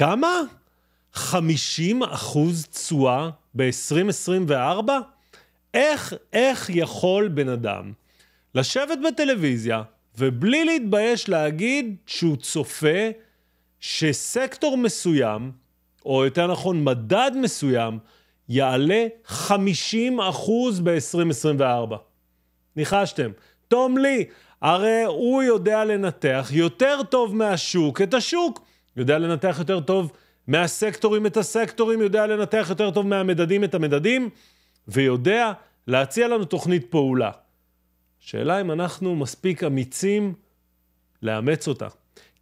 כמה? 50 אחוז תשואה ב-2024? איך, איך יכול בן אדם לשבת בטלוויזיה ובלי להתבייש להגיד שהוא צופה שסקטור מסוים, או יותר נכון מדד מסוים, יעלה 50% אחוז ב-2024. ניחשתם. תום לי, הרי הוא יודע לנתח יותר טוב מהשוק את השוק. יודע לנתח יותר טוב מהסקטורים את הסקטורים, יודע לנתח יותר טוב מהמדדים את המדדים, ויודע להציע לנו תוכנית פעולה. שאלה אם אנחנו מספיק אמיצים לאמץ אותה.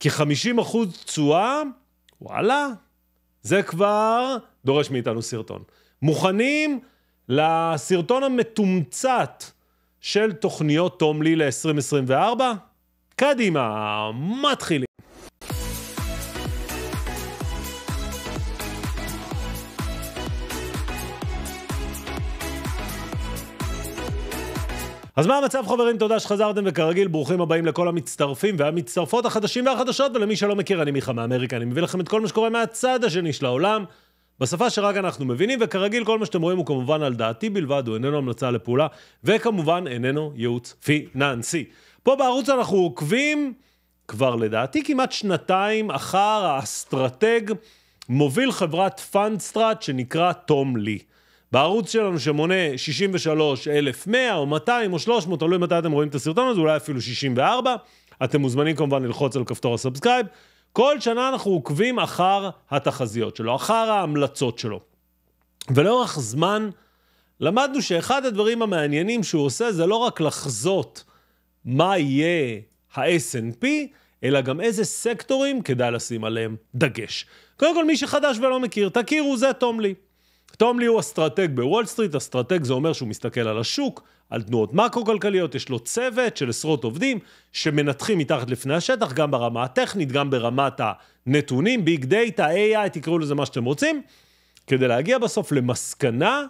כי 50 תשואה, וואלה, זה כבר דורש מאיתנו סרטון. מוכנים לסרטון המתומצת של תוכניות תום לי ל-2024? קדימה, מתחילים. אז מה המצב חברים? תודה שחזרתם וכרגיל ברוכים הבאים לכל המצטרפים והמצטרפות החדשים והחדשות ולמי שלא מכיר אני מיכה מאמריקה אני מביא לכם את כל מה שקורה מהצד השני של העולם בשפה שרק אנחנו מבינים וכרגיל כל מה שאתם רואים הוא כמובן על דעתי בלבד הוא איננו המלצה לפעולה וכמובן איננו ייעוץ פיננסי. פה בערוץ אנחנו עוקבים כבר לדעתי כמעט שנתיים אחר האסטרטג מוביל חברת פאנסטראט שנקרא תום לי. בערוץ שלנו שמונה 63,100 או 200 או 300, תלוי מתי אתם רואים את הסרטון הזה, אולי אפילו 64. אתם מוזמנים כמובן ללחוץ על כפתור הסאבסקרייב. כל שנה אנחנו עוקבים אחר התחזיות שלו, אחר ההמלצות שלו. ולאורך זמן למדנו שאחד הדברים המעניינים שהוא עושה זה לא רק לחזות מה יהיה ה snp אלא גם איזה סקטורים כדאי לשים עליהם דגש. קודם כל, מי שחדש ולא מכיר, תכירו, זה תום לי. תום לי הוא אסטרטג בוול סטריט, אסטרטג זה אומר שהוא מסתכל על השוק, על תנועות מקרו-כלכליות, יש לו צוות של עשרות עובדים שמנתחים מתחת לפני השטח, גם ברמה הטכנית, גם ברמת הנתונים, ביג דאטה, AI, תקראו לזה מה שאתם רוצים, כדי להגיע בסוף למסקנה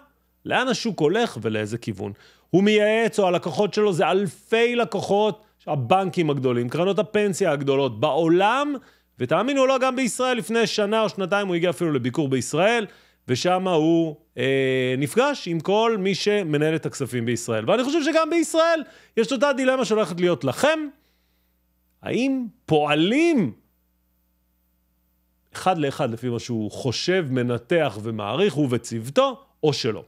לאן השוק הולך ולאיזה כיוון. הוא מייעץ, או הלקוחות שלו זה אלפי לקוחות, הבנקים הגדולים, קרנות הפנסיה הגדולות בעולם, ותאמינו לו, לא, גם בישראל, לפני שנה או שנתיים הוא הגיע אפילו לביקור בישראל. ושם הוא אה, נפגש עם כל מי שמנהל את הכספים בישראל. ואני חושב שגם בישראל יש אותה דילמה שהולכת להיות לכם. האם פועלים אחד לאחד לפי מה שהוא חושב, מנתח ומעריך, הוא וצוותו, או שלא.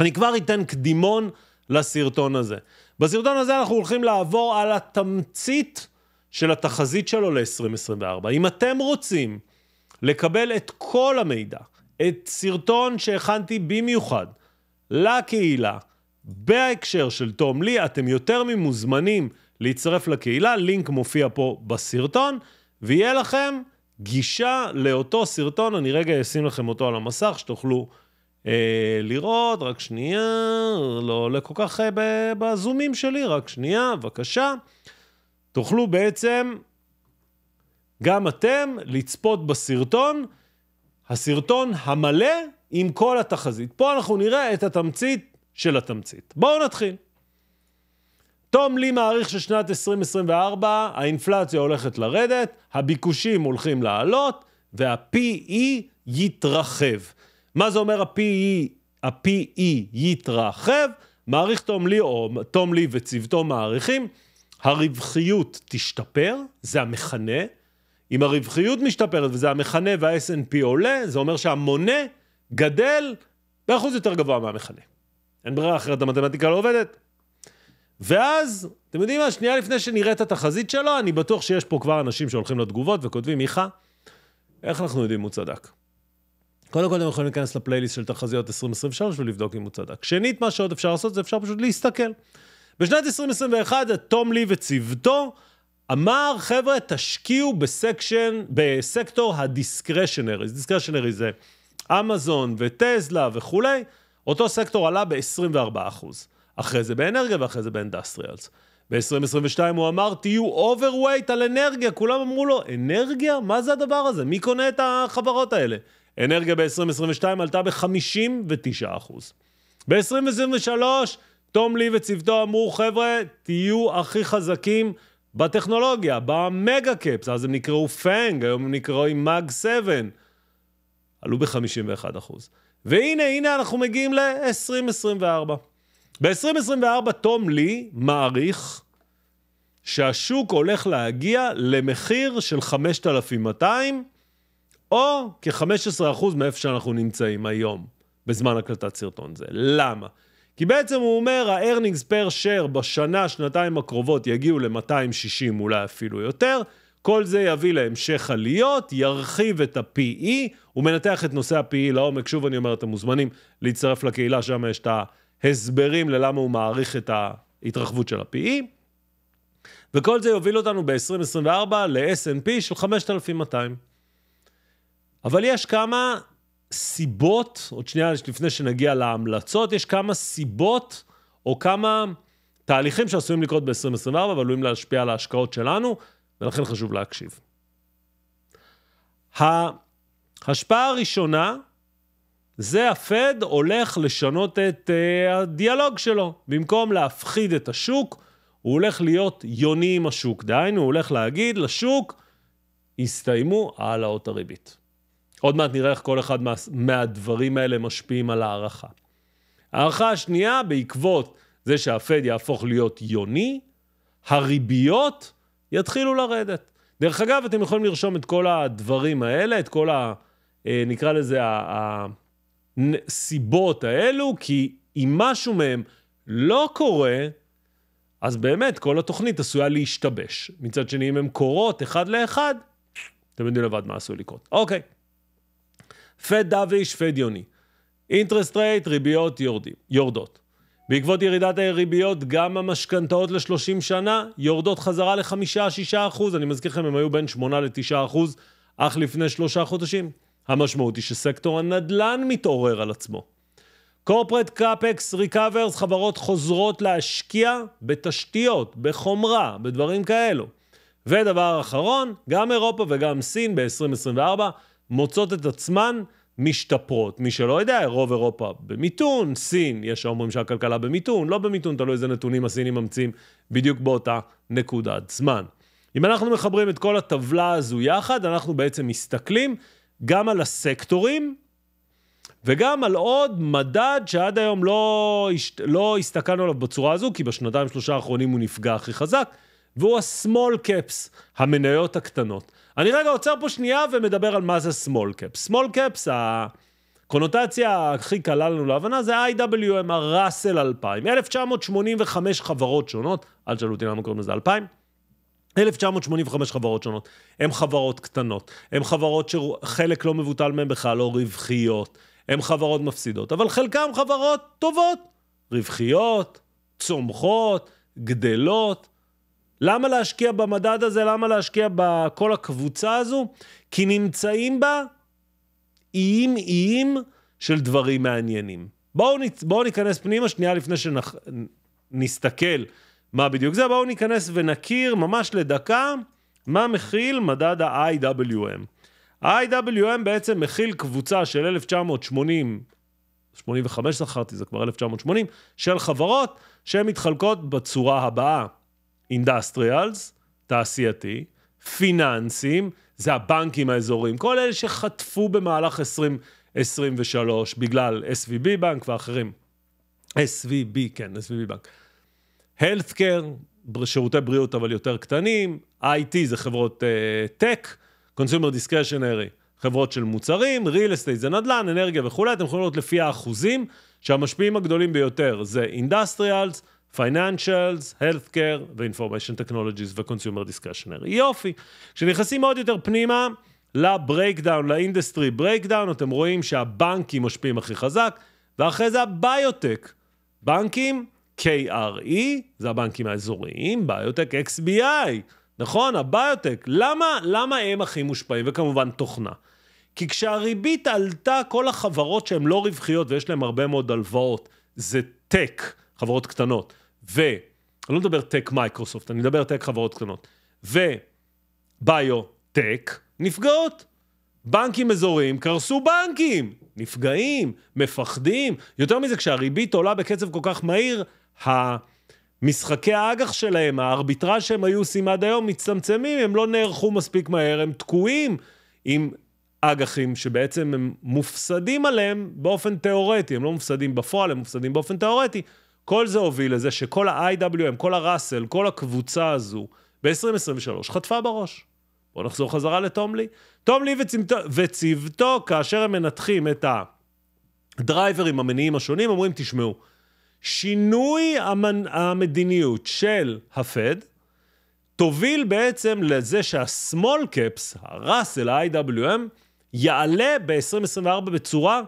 אני כבר אתן קדימון לסרטון הזה. בסרטון הזה אנחנו הולכים לעבור על התמצית של התחזית שלו ל-2024. אם אתם רוצים לקבל את כל המידע, את סרטון שהכנתי במיוחד לקהילה בהקשר של תום לי, אתם יותר ממוזמנים להצטרף לקהילה, לינק מופיע פה בסרטון, ויהיה לכם גישה לאותו סרטון, אני רגע אשים לכם אותו על המסך, שתוכלו אה, לראות, רק שנייה, לא עולה כל כך אה, בזומים שלי, רק שנייה, בבקשה. תוכלו בעצם גם אתם לצפות בסרטון. הסרטון המלא עם כל התחזית. פה אנחנו נראה את התמצית של התמצית. בואו נתחיל. תום לי מעריך ששנת 2024 האינפלציה הולכת לרדת, הביקושים הולכים לעלות וה-PE יתרחב. מה זה אומר ה-PE, ה-PE יתרחב? מעריך תום לי, או תום לי וצוותו מעריכים, הרווחיות תשתפר, זה המכנה, אם הרווחיות משתפרת וזה המכנה וה snp עולה, זה אומר שהמונה גדל באחוז יותר גבוה מהמכנה. אין ברירה אחרת, המתמטיקה לא עובדת. ואז, אתם יודעים מה, שנייה לפני שנראה את התחזית שלו, אני בטוח שיש פה כבר אנשים שהולכים לתגובות וכותבים, מיכה, איך אנחנו יודעים אם הוא צדק? קודם כל אתם יכולים להיכנס לפלייליסט של תחזיות 2023 ולבדוק אם הוא צדק. שנית, מה שעוד אפשר לעשות זה אפשר פשוט להסתכל. בשנת 2021, תום לי וצוותו אמר, חבר'ה, תשקיעו בסקשן, בסקטור הדיסקרשנרי. דיסקרשנרי זה אמזון וטסלה וכולי. אותו סקטור עלה ב-24%. אחרי זה באנרגיה ואחרי זה באינדסטריאלס. ב-2022 הוא אמר, תהיו אוברווייט על אנרגיה. כולם אמרו לו, אנרגיה? מה זה הדבר הזה? מי קונה את החברות האלה? אנרגיה ב-2022 עלתה ב-59%. ב-2023, תום לי וצוותו אמרו, חבר'ה, תהיו הכי חזקים, בטכנולוגיה, במגה קפס, אז הם נקראו פאנג, היום הם נקראו עם מאג 7, עלו ב-51 והנה, הנה אנחנו מגיעים ל-2024. ב-2024 תום לי מעריך שהשוק הולך להגיע למחיר של 5,200, או כ-15% מאיפה שאנחנו נמצאים היום, בזמן הקלטת סרטון זה. למה? כי בעצם הוא אומר, ה-earnings per share בשנה, שנתיים הקרובות יגיעו ל-260, אולי אפילו יותר. כל זה יביא להמשך עליות, ירחיב את ה-PE, הוא מנתח את נושא ה-PE לעומק. שוב אני אומר, אתם מוזמנים להצטרף לקהילה, שם יש את ההסברים ללמה הוא מעריך את ההתרחבות של ה-PE. וכל זה יוביל אותנו ב-2024 ל snp של 5,200. אבל יש כמה סיבות, עוד שנייה לפני שנגיע להמלצות, יש כמה סיבות או כמה תהליכים שעשויים לקרות ב-2024 ועלולים להשפיע על ההשקעות שלנו, ולכן חשוב להקשיב. ההשפעה הראשונה זה הפד הולך לשנות את uh, הדיאלוג שלו. במקום להפחיד את השוק, הוא הולך להיות יוני עם השוק. דהיינו, הוא הולך להגיד לשוק, הסתיימו העלאות הריבית. עוד מעט נראה איך כל אחד מה, מהדברים האלה משפיעים על הערכה. הערכה השנייה, בעקבות זה שהפד יהפוך להיות יוני, הריביות יתחילו לרדת. דרך אגב, אתם יכולים לרשום את כל הדברים האלה, את כל ה... אה, נקרא לזה הסיבות האלו, כי אם משהו מהם לא קורה, אז באמת כל התוכנית עשויה להשתבש. מצד שני, אם הן קורות אחד לאחד, אתם יודעים לבד מה עשוי לקרות. אוקיי. Okay. פד דוויש, פד יוני. אינטרסט רייט, ריביות יורדים, יורדות. בעקבות ירידת הריביות, גם המשכנתאות ל-30 שנה יורדות חזרה ל-5-6 אחוז. אני מזכיר לכם, הם היו בין 8 ל-9 אחוז אך לפני שלושה חודשים. המשמעות היא שסקטור הנדל"ן מתעורר על עצמו. קורפרט קאפקס ריקאברס, חברות חוזרות להשקיע בתשתיות, בחומרה, בדברים כאלו. ודבר אחרון, גם אירופה וגם סין ב-2024 מוצאות את עצמן משתפרות. מי שלא יודע, רוב אירופה במיתון, סין, יש האומרים שהכלכלה במיתון, לא במיתון, תלוי איזה נתונים הסינים ממציאים בדיוק באותה נקודת זמן. אם אנחנו מחברים את כל הטבלה הזו יחד, אנחנו בעצם מסתכלים גם על הסקטורים וגם על עוד מדד שעד היום לא, לא הסתכלנו עליו בצורה הזו, כי בשנתיים שלושה האחרונים הוא נפגע הכי חזק, והוא ה-small caps, המניות הקטנות. אני רגע עוצר פה שנייה ומדבר על מה זה small caps. small caps, הקונוטציה הכי קלה לנו להבנה זה IWM, הראסל 2000. 1985 חברות שונות, אל תשאלו אותי למה קוראים לזה 2000. 1985 חברות שונות, הן חברות קטנות, הן חברות שחלק לא מבוטל מהן בכלל לא רווחיות, הן חברות מפסידות, אבל חלקן חברות טובות, רווחיות, צומחות, גדלות, למה להשקיע במדד הזה? למה להשקיע בכל הקבוצה הזו? כי נמצאים בה איים איים של דברים מעניינים. בואו, בואו ניכנס פנימה שנייה לפני שנסתכל שנכ... מה בדיוק זה, בואו ניכנס ונכיר ממש לדקה מה מכיל מדד ה-IWM. ה-IWM בעצם מכיל קבוצה של 1980 85 זכרתי, זה כבר 1980, של חברות שהן מתחלקות בצורה הבאה. אינדסטריאלס, תעשייתי, פיננסים, זה הבנקים האזוריים, כל אלה שחטפו במהלך 2023 בגלל SVB בנק ואחרים. SVB, כן, SVB בנק. הלסקר, שירותי בריאות אבל יותר קטנים, IT זה חברות טק, אה, uh, Consumer Discretionary, חברות של מוצרים, real estate זה נדל"ן, אנרגיה וכולי, אתם יכולים לראות לפי האחוזים שהמשפיעים הגדולים ביותר זה אינדסטריאלס, פייננשלס, Healthcare ו-Information Technologies ו-Consumer יופי. כשנכנסים עוד יותר פנימה לברייקדאון, לאינדסטרי ברייקדאון, אתם רואים שהבנקים משפיעים הכי חזק, ואחרי זה הביוטק. בנקים, KRE, זה הבנקים האזוריים, ביוטק XBI, נכון? הביוטק. למה, למה הם הכי מושפעים? וכמובן תוכנה. כי כשהריבית עלתה, כל החברות שהן לא רווחיות ויש להן הרבה מאוד הלוואות, זה טק, חברות קטנות. ו... אני לא מדבר טק מייקרוסופט, אני מדבר טק חברות קטנות. וביו-טק נפגעות. בנקים אזוריים קרסו בנקים, נפגעים, מפחדים. יותר מזה, כשהריבית עולה בקצב כל כך מהיר, המשחקי האג"ח שלהם, הארביטראז' שהם היו עושים עד היום, מצטמצמים, הם לא נערכו מספיק מהר, הם תקועים עם אג"חים שבעצם הם מופסדים עליהם באופן תיאורטי, הם לא מופסדים בפועל, הם מופסדים באופן תיאורטי. כל זה הוביל לזה שכל ה-IWM, כל הראסל, כל הקבוצה הזו, ב-2023 חטפה בראש. בואו נחזור חזרה לתומלי. תומלי וצוותו, וצוותו, כאשר הם מנתחים את הדרייברים המניעים השונים, אומרים, תשמעו, שינוי המנ... המדיניות של הפד תוביל בעצם לזה שהסמול קאפס, הראסל, ה-IWM, יעלה ב-2024 בצורה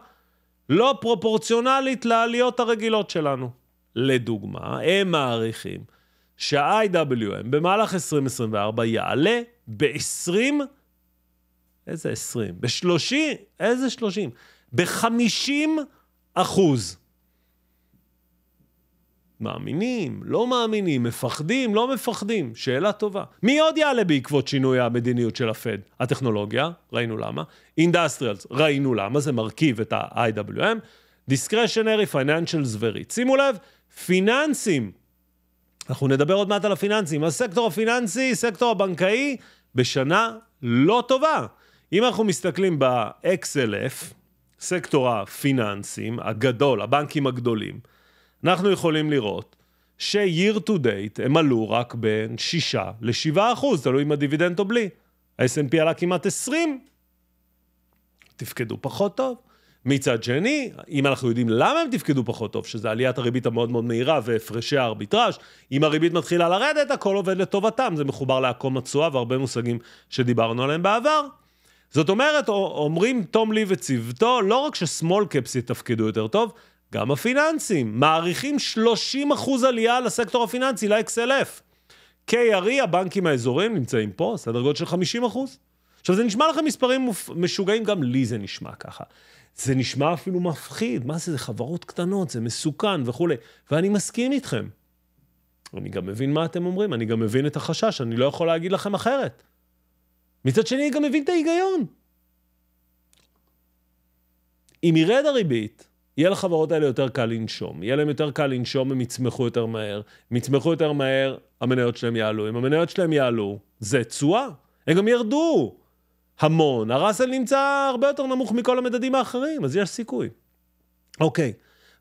לא פרופורציונלית לעליות הרגילות שלנו. לדוגמה, הם מעריכים שה-IWM במהלך 2024 יעלה ב-20, איזה 20? ב-30, איזה 30? ב-50 אחוז. מאמינים, לא מאמינים, מפחדים, לא מפחדים. שאלה טובה. מי עוד יעלה בעקבות שינוי המדיניות של הפד? הטכנולוגיה, ראינו למה. אינדסטריאלס, ראינו למה, זה מרכיב את ה-IWM. דיסקרשנרי, פייננשלס וריט. שימו לב, פיננסים. אנחנו נדבר עוד מעט על הפיננסים. הסקטור הפיננסי, סקטור הבנקאי, בשנה לא טובה. אם אנחנו מסתכלים ב-XLF, סקטור הפיננסים הגדול, הבנקים הגדולים, אנחנו יכולים לראות ש-year to date הם עלו רק בין 6 ל-7 אחוז, תלוי אם הדיבידנד או בלי. ה-S&P עלה כמעט 20. תפקדו פחות טוב. מצד שני, אם אנחנו יודעים למה הם תפקדו פחות טוב, שזה עליית הריבית המאוד מאוד מהירה והפרשי הארביטראז', אם הריבית מתחילה לרדת, הכל עובד לטובתם, זה מחובר לעקום התשואה והרבה מושגים שדיברנו עליהם בעבר. זאת אומרת, אומרים תום לי וצוותו, לא רק שסמול קפס יתפקדו יותר טוב, גם הפיננסים. מעריכים 30% עלייה לסקטור הפיננסי, ל-XLF. KRE, הבנקים האזוריים, נמצאים פה, סדר גודל של 50%. עכשיו, זה נשמע לכם מספרים משוגעים, גם לי זה נשמע ככה. זה נשמע אפילו מפחיד, מה זה, זה חברות קטנות, זה מסוכן וכולי. ואני מסכים איתכם. אני גם מבין מה אתם אומרים, אני גם מבין את החשש, אני לא יכול להגיד לכם אחרת. מצד שני, אני גם מבין את ההיגיון. אם ירד הריבית, יהיה לחברות האלה יותר קל לנשום. יהיה להם יותר קל לנשום, הם יצמחו יותר מהר. הם יצמחו יותר מהר, המניות שלהם יעלו. אם המניות שלהם יעלו, זה תשואה. הם גם ירדו. המון, הראסל נמצא הרבה יותר נמוך מכל המדדים האחרים, אז יש סיכוי. אוקיי,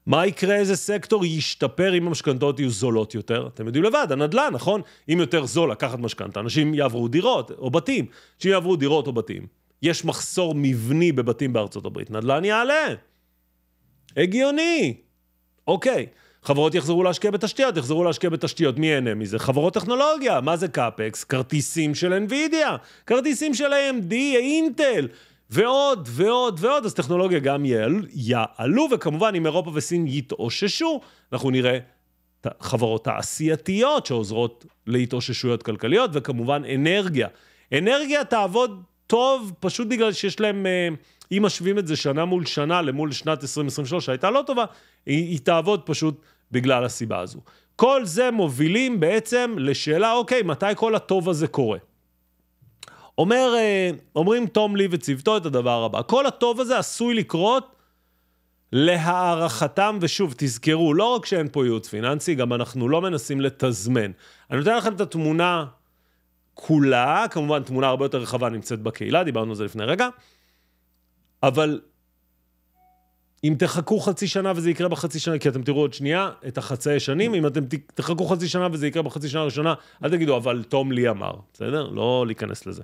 מה יקרה, איזה סקטור ישתפר אם המשכנתאות יהיו זולות יותר? אתם יודעים לבד, הנדל"ן, נכון? אם יותר זול לקחת משכנתה, אנשים יעברו דירות או בתים. אנשים יעברו דירות או בתים. יש מחסור מבני בבתים בארצות הברית, נדל"ן יעלה. הגיוני. אוקיי. Okay. חברות יחזרו להשקיע בתשתיות, יחזרו להשקיע בתשתיות, מי ייהנה מזה? חברות טכנולוגיה, מה זה קאפקס? כרטיסים של NVIDIA, כרטיסים של AMD, אינטל, ועוד ועוד ועוד, אז טכנולוגיה גם יעל, יעלו, וכמובן אם אירופה וסין יתאוששו, אנחנו נראה חברות תעשייתיות שעוזרות להתאוששויות כלכליות, וכמובן אנרגיה. אנרגיה תעבוד טוב, פשוט בגלל שיש להם, אה, אם משווים את זה שנה מול שנה למול שנת 2023 שהייתה לא טובה, היא, היא תעבוד פשוט בגלל הסיבה הזו. כל זה מובילים בעצם לשאלה, אוקיי, מתי כל הטוב הזה קורה? אומר, אה, אומרים תום לי וצוותו את הדבר הבא, כל הטוב הזה עשוי לקרות להערכתם, ושוב, תזכרו, לא רק שאין פה ייעוץ פיננסי, גם אנחנו לא מנסים לתזמן. אני נותן לכם את התמונה כולה, כמובן תמונה הרבה יותר רחבה נמצאת בקהילה, דיברנו על זה לפני רגע, אבל אם תחכו חצי שנה וזה יקרה בחצי שנה, כי אתם תראו עוד שנייה את החצאי שנים, אם אתם תחכו חצי שנה וזה יקרה בחצי שנה הראשונה, אל תגידו, אבל תום לי אמר, בסדר? לא להיכנס לזה.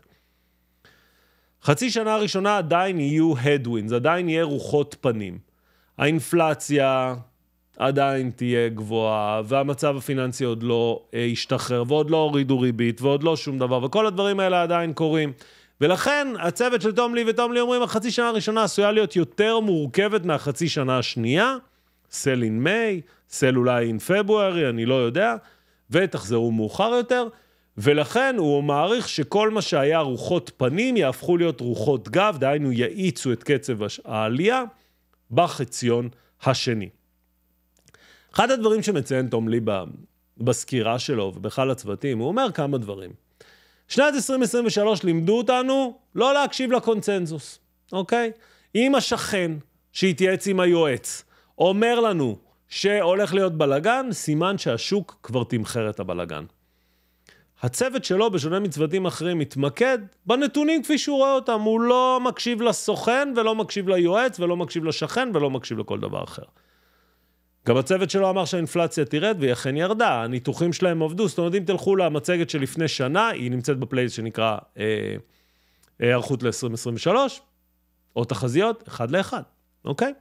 חצי שנה הראשונה עדיין יהיו הדווינס, עדיין יהיה רוחות פנים. האינפלציה, עדיין תהיה גבוהה, והמצב הפיננסי עוד לא אה, השתחרר, ועוד לא הורידו ריבית, ועוד לא שום דבר, וכל הדברים האלה עדיין קורים. ולכן הצוות של תום לי ותום לי אומרים, החצי שנה הראשונה עשויה להיות יותר מורכבת מהחצי שנה השנייה, סל אין מיי, סל אולי אין פברוארי, אני לא יודע, ותחזרו מאוחר יותר. ולכן הוא מעריך שכל מה שהיה רוחות פנים יהפכו להיות רוחות גב, דהיינו יאיצו את קצב העלייה בחציון השני. אחד הדברים שמציין תום ליבה בסקירה שלו ובכלל הצוותים, הוא אומר כמה דברים. שנת 2023 לימדו אותנו לא להקשיב לקונצנזוס, אוקיי? אם השכן שהתייעץ עם היועץ אומר לנו שהולך להיות בלגן, סימן שהשוק כבר תמחר את הבלגן. הצוות שלו, בשונה מצוותים אחרים, מתמקד בנתונים כפי שהוא רואה אותם. הוא לא מקשיב לסוכן ולא מקשיב ליועץ ולא מקשיב לשכן ולא מקשיב לכל דבר אחר. גם הצוות שלו אמר שהאינפלציה תרד, והיא אכן ירדה, הניתוחים שלהם עבדו, זאת אומרת, אם תלכו למצגת שלפני שנה, היא נמצאת בפלייס שנקרא היערכות אה, אה, היערכות ל-2023, או תחזיות, אחד לאחד, אוקיי?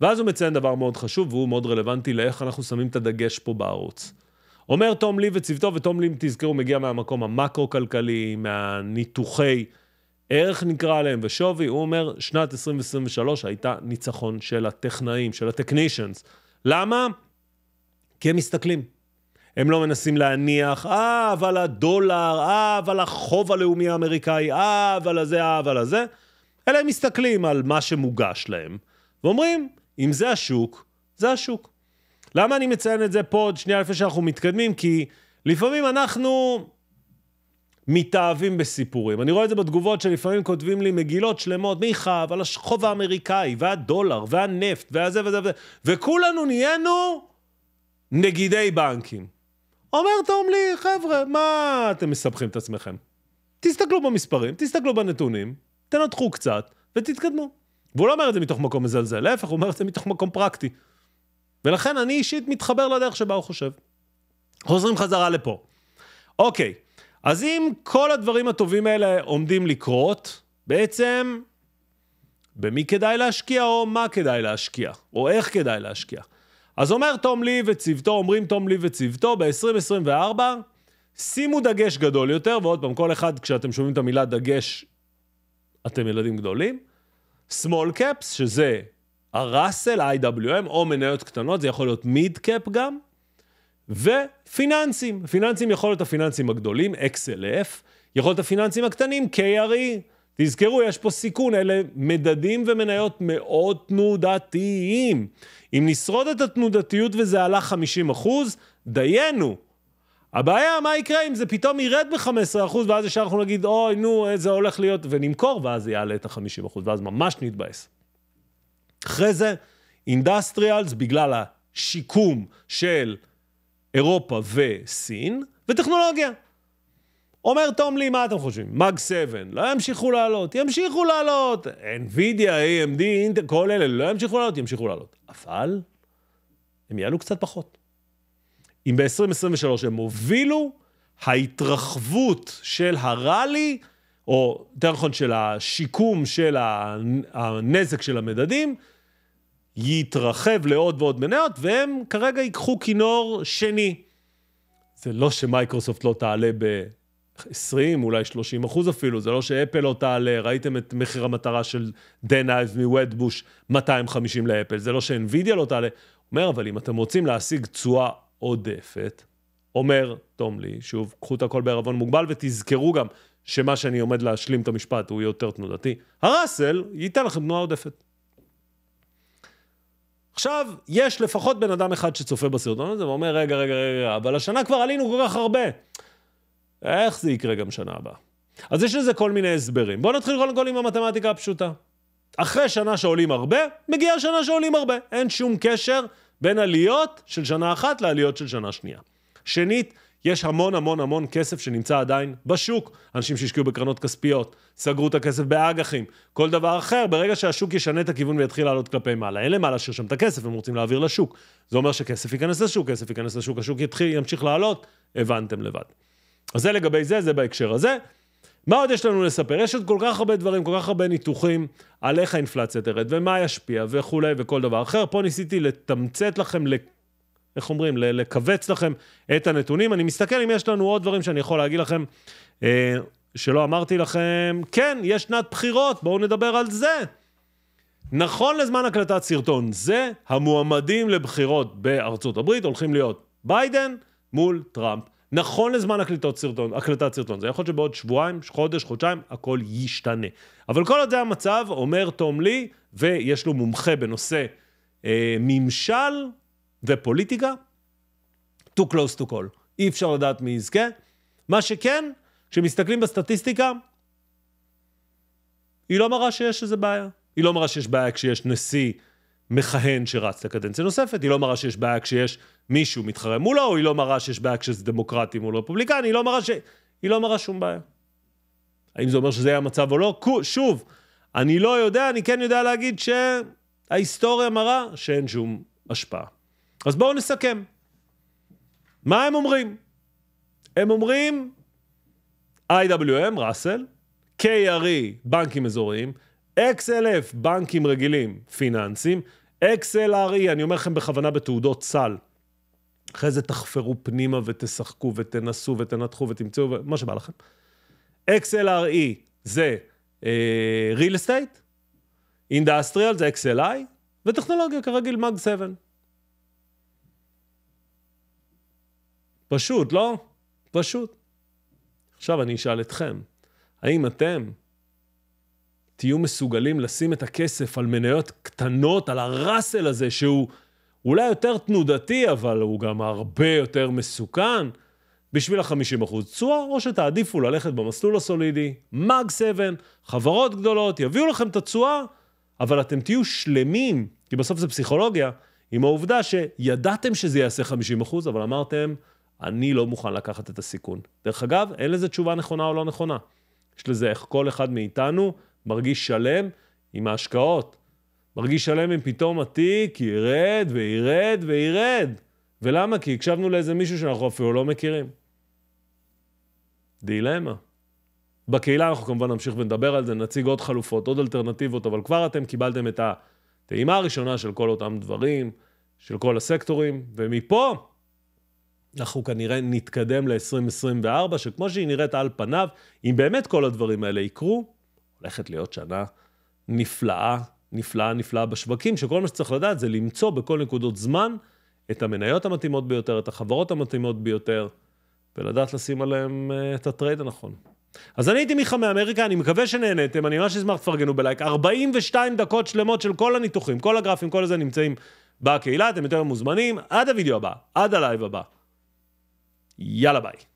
ואז הוא מציין דבר מאוד חשוב, והוא מאוד רלוונטי לאיך אנחנו שמים את הדגש פה בערוץ. אומר תום לי וצוותו, ותום לי, אם תזכרו, מגיע מהמקום המקרו-כלכלי, מהניתוחי ערך נקרא להם ושווי, הוא אומר, שנת 2023 הייתה ניצחון של הטכנאים, של הטכנישנס. למה? כי הם מסתכלים. הם לא מנסים להניח, אה, אבל הדולר, אה, אבל החוב הלאומי האמריקאי, אה, אבל הזה, אה, אבל הזה, אלא הם מסתכלים על מה שמוגש להם, ואומרים, אם זה השוק, זה השוק. למה אני מציין את זה פה עוד שנייה לפני שאנחנו מתקדמים? כי לפעמים אנחנו מתאהבים בסיפורים. אני רואה את זה בתגובות שלפעמים כותבים לי מגילות שלמות, מיכה, אבל החוב האמריקאי, והדולר, והנפט, והזה וזה וזה, וכולנו נהיינו נגידי בנקים. אומר תום לי, חבר'ה, מה אתם מסבכים את עצמכם? תסתכלו במספרים, תסתכלו בנתונים, תנתחו קצת ותתקדמו. והוא לא אומר את זה מתוך מקום מזלזל, להפך, הוא אומר את זה מתוך מקום פרקטי. ולכן אני אישית מתחבר לדרך שבה הוא חושב. חוזרים חזרה לפה. אוקיי, אז אם כל הדברים הטובים האלה עומדים לקרות, בעצם במי כדאי להשקיע או מה כדאי להשקיע, או איך כדאי להשקיע. אז אומר תום לי וצוותו, אומרים תום לי וצוותו, ב-2024, שימו דגש גדול יותר, ועוד פעם, כל אחד, כשאתם שומעים את המילה דגש, אתם ילדים גדולים. small caps, שזה הראסל, iwm או מניות קטנות, זה יכול להיות mid cap גם. ופיננסים. פיננסים יכול להיות הפיננסים הגדולים, XLF, יכול להיות הפיננסים הקטנים, KRE. תזכרו, יש פה סיכון, אלה מדדים ומניות מאוד תנודתיים. אם נשרוד את התנודתיות וזה עלה 50 אחוז, דיינו. הבעיה, מה יקרה אם זה פתאום ירד ב-15% ואז ישר אנחנו נגיד, אוי, נו, זה הולך להיות, ונמכור, ואז זה יעלה את ה-50%, ואז ממש נתבאס. אחרי זה, אינדסטריאלס, בגלל השיקום של אירופה וסין, וטכנולוגיה. אומר תום לי, מה אתם חושבים? מאג 7, לא ימשיכו לעלות, ימשיכו לעלות. NVIDIA, AMD, אינטר, כל אלה לא ימשיכו לעלות, ימשיכו לעלות. אבל הם יעלו קצת פחות. אם ב-2023 הם הובילו, ההתרחבות של הראלי, או יותר נכון של השיקום של הנזק של המדדים, יתרחב לעוד ועוד מניות, והם כרגע ייקחו כינור שני. זה לא שמייקרוסופט לא תעלה ב-20, אולי 30 אחוז אפילו, זה לא שאפל לא תעלה, ראיתם את מחיר המטרה של דן אייב מוודבוש, 250 לאפל, זה לא שאינווידיה לא תעלה. אומר, אבל אם אתם רוצים להשיג תשואה עודפת, אומר תום לי, שוב, קחו את הכל בערבון מוגבל ותזכרו גם שמה שאני עומד להשלים את המשפט הוא יותר תנודתי, הראסל ייתן לכם תנועה עודפת. עכשיו, יש לפחות בן אדם אחד שצופה בסרטון הזה ואומר, רגע, רגע, רגע, אבל השנה כבר עלינו כל כך הרבה. איך זה יקרה גם שנה הבאה? אז יש לזה כל מיני הסברים. בואו נתחיל קודם כל עם המתמטיקה הפשוטה. אחרי שנה שעולים הרבה, מגיעה שנה שעולים הרבה. אין שום קשר בין עליות של שנה אחת לעליות של שנה שנייה. שנית, יש המון המון המון כסף שנמצא עדיין בשוק. אנשים שהשקיעו בקרנות כספיות, סגרו את הכסף באג"חים, כל דבר אחר, ברגע שהשוק ישנה את הכיוון ויתחיל לעלות כלפי מעלה, אין להם מה להשאיר שם את הכסף, הם רוצים להעביר לשוק. זה אומר שכסף ייכנס לשוק, כסף ייכנס לשוק, השוק יתחיל, ימשיך לעלות, הבנתם לבד. אז זה לגבי זה, זה בהקשר הזה. מה עוד יש לנו לספר? יש עוד כל כך הרבה דברים, כל כך הרבה ניתוחים על איך האינפלציה תרד ומה ישפיע וכולי וכל דבר אחר. פה ניסיתי לתמצת לכם איך אומרים, לכווץ לכם את הנתונים. אני מסתכל אם יש לנו עוד דברים שאני יכול להגיד לכם, אה, שלא אמרתי לכם, כן, יש שנת בחירות, בואו נדבר על זה. נכון לזמן הקלטת סרטון זה, המועמדים לבחירות בארצות הברית הולכים להיות ביידן מול טראמפ. נכון לזמן הקלטות סרטון, הקלטת סרטון, זה יכול להיות שבעוד שבועיים, חודש, חודשיים, הכל ישתנה. אבל כל עוד זה המצב, אומר תום לי, ויש לו מומחה בנושא אה, ממשל, ופוליטיקה, too close to call. אי אפשר לדעת מי יזכה. מה שכן, כשמסתכלים בסטטיסטיקה, היא לא מראה שיש איזה בעיה. היא לא מראה שיש בעיה כשיש נשיא מכהן שרץ לקדנציה נוספת, היא לא מראה שיש בעיה כשיש מישהו מתחרה מולו, או היא לא מראה שיש בעיה כשזה דמוקרטי מול רפובליקני, היא לא מראה ש... היא לא מראה שום בעיה. האם זה אומר שזה יהיה המצב או לא? שוב, אני לא יודע, אני כן יודע להגיד שההיסטוריה מראה שאין שום השפעה. אז בואו נסכם. מה הם אומרים? הם אומרים IWM, ראסל, KRE, בנקים אזוריים, XLF, בנקים רגילים, פיננסים, XLRE, אני אומר לכם בכוונה בתעודות סל. אחרי זה תחפרו פנימה ותשחקו ותנסו ותנתחו ותמצאו, מה שבא לכם. XLRE זה אה, real estate, אינדסטריאל זה XLI, וטכנולוגיה כרגיל מאג 7. פשוט, לא? פשוט. עכשיו אני אשאל אתכם, האם אתם תהיו מסוגלים לשים את הכסף על מניות קטנות, על הראסל הזה, שהוא אולי יותר תנודתי, אבל הוא גם הרבה יותר מסוכן, בשביל ה-50% תשואה, או שתעדיפו ללכת במסלול הסולידי, מאג 7, חברות גדולות, יביאו לכם את התשואה, אבל אתם תהיו שלמים, כי בסוף זה פסיכולוגיה, עם העובדה שידעתם שזה יעשה 50%, אבל אמרתם, אני לא מוכן לקחת את הסיכון. דרך אגב, אין לזה תשובה נכונה או לא נכונה. יש לזה איך כל אחד מאיתנו מרגיש שלם עם ההשקעות. מרגיש שלם אם פתאום התיק ירד וירד וירד. ולמה? כי הקשבנו לאיזה מישהו שאנחנו אפילו לא מכירים. דילמה. בקהילה אנחנו כמובן נמשיך ונדבר על זה, נציג עוד חלופות, עוד אלטרנטיבות, אבל כבר אתם קיבלתם את הטעימה הראשונה של כל אותם דברים, של כל הסקטורים, ומפה אנחנו כנראה נתקדם ל-2024, שכמו שהיא נראית על פניו, אם באמת כל הדברים האלה יקרו, הולכת להיות שנה נפלאה, נפלאה, נפלאה בשווקים, שכל מה שצריך לדעת זה למצוא בכל נקודות זמן את המניות המתאימות ביותר, את החברות המתאימות ביותר, ולדעת לשים עליהם אה, את הטרייד הנכון. אז אני הייתי מיכה מאמריקה, אני מקווה שנהנתם, אני ממש אשמח שתפרגנו בלייק. 42 דקות שלמות של כל הניתוחים, כל הגרפים, כל זה נמצאים בקהילה, אתם יותר מוזמנים. עד הוידאו הבא, עד הלייב הבא. Yalla bye.